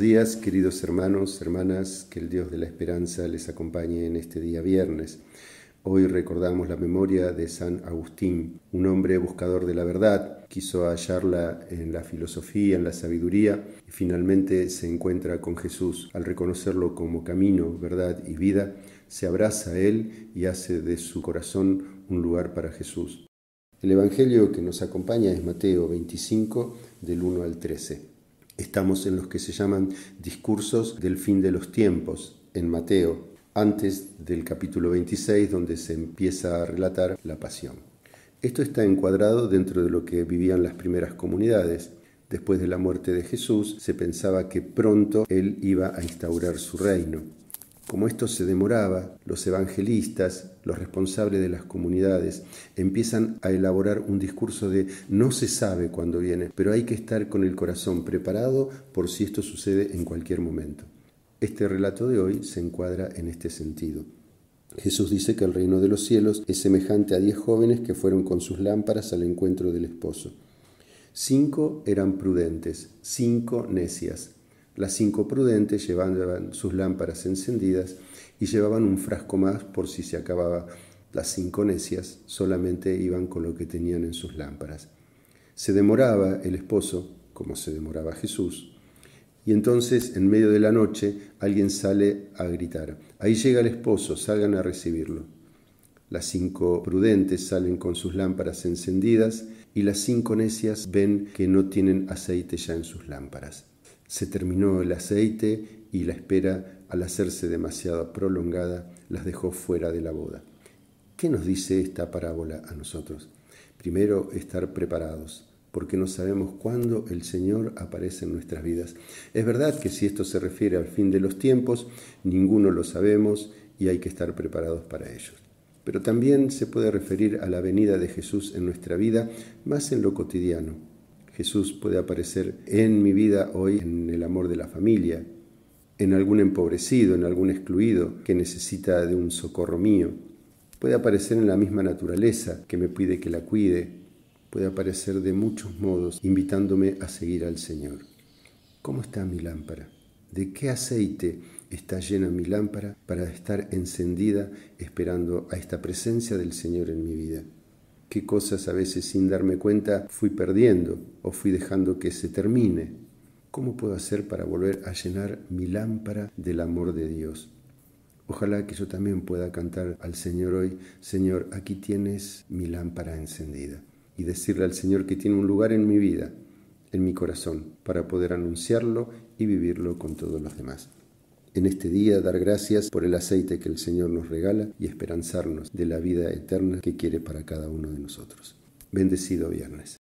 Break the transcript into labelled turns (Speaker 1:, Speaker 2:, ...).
Speaker 1: días, queridos hermanos, hermanas, que el Dios de la Esperanza les acompañe en este día viernes. Hoy recordamos la memoria de San Agustín, un hombre buscador de la verdad, quiso hallarla en la filosofía, en la sabiduría, y finalmente se encuentra con Jesús. Al reconocerlo como camino, verdad y vida, se abraza a él y hace de su corazón un lugar para Jesús. El Evangelio que nos acompaña es Mateo 25, del 1 al 13. Estamos en los que se llaman discursos del fin de los tiempos en Mateo, antes del capítulo 26 donde se empieza a relatar la pasión. Esto está encuadrado dentro de lo que vivían las primeras comunidades. Después de la muerte de Jesús se pensaba que pronto Él iba a instaurar su reino. Como esto se demoraba, los evangelistas, los responsables de las comunidades, empiezan a elaborar un discurso de no se sabe cuándo viene, pero hay que estar con el corazón preparado por si esto sucede en cualquier momento. Este relato de hoy se encuadra en este sentido. Jesús dice que el reino de los cielos es semejante a diez jóvenes que fueron con sus lámparas al encuentro del esposo. Cinco eran prudentes, cinco necias, las cinco prudentes llevaban sus lámparas encendidas y llevaban un frasco más por si se acababa. Las cinco necias solamente iban con lo que tenían en sus lámparas. Se demoraba el esposo, como se demoraba Jesús, y entonces en medio de la noche alguien sale a gritar, ahí llega el esposo, salgan a recibirlo. Las cinco prudentes salen con sus lámparas encendidas y las cinco necias ven que no tienen aceite ya en sus lámparas. Se terminó el aceite y la espera, al hacerse demasiado prolongada, las dejó fuera de la boda. ¿Qué nos dice esta parábola a nosotros? Primero, estar preparados, porque no sabemos cuándo el Señor aparece en nuestras vidas. Es verdad que si esto se refiere al fin de los tiempos, ninguno lo sabemos y hay que estar preparados para ello. Pero también se puede referir a la venida de Jesús en nuestra vida, más en lo cotidiano, Jesús puede aparecer en mi vida hoy en el amor de la familia, en algún empobrecido, en algún excluido que necesita de un socorro mío. Puede aparecer en la misma naturaleza que me pide que la cuide. Puede aparecer de muchos modos invitándome a seguir al Señor. ¿Cómo está mi lámpara? ¿De qué aceite está llena mi lámpara para estar encendida esperando a esta presencia del Señor en mi vida? qué cosas a veces sin darme cuenta fui perdiendo o fui dejando que se termine. ¿Cómo puedo hacer para volver a llenar mi lámpara del amor de Dios? Ojalá que yo también pueda cantar al Señor hoy, Señor, aquí tienes mi lámpara encendida. Y decirle al Señor que tiene un lugar en mi vida, en mi corazón, para poder anunciarlo y vivirlo con todos los demás en este día dar gracias por el aceite que el Señor nos regala y esperanzarnos de la vida eterna que quiere para cada uno de nosotros. Bendecido viernes.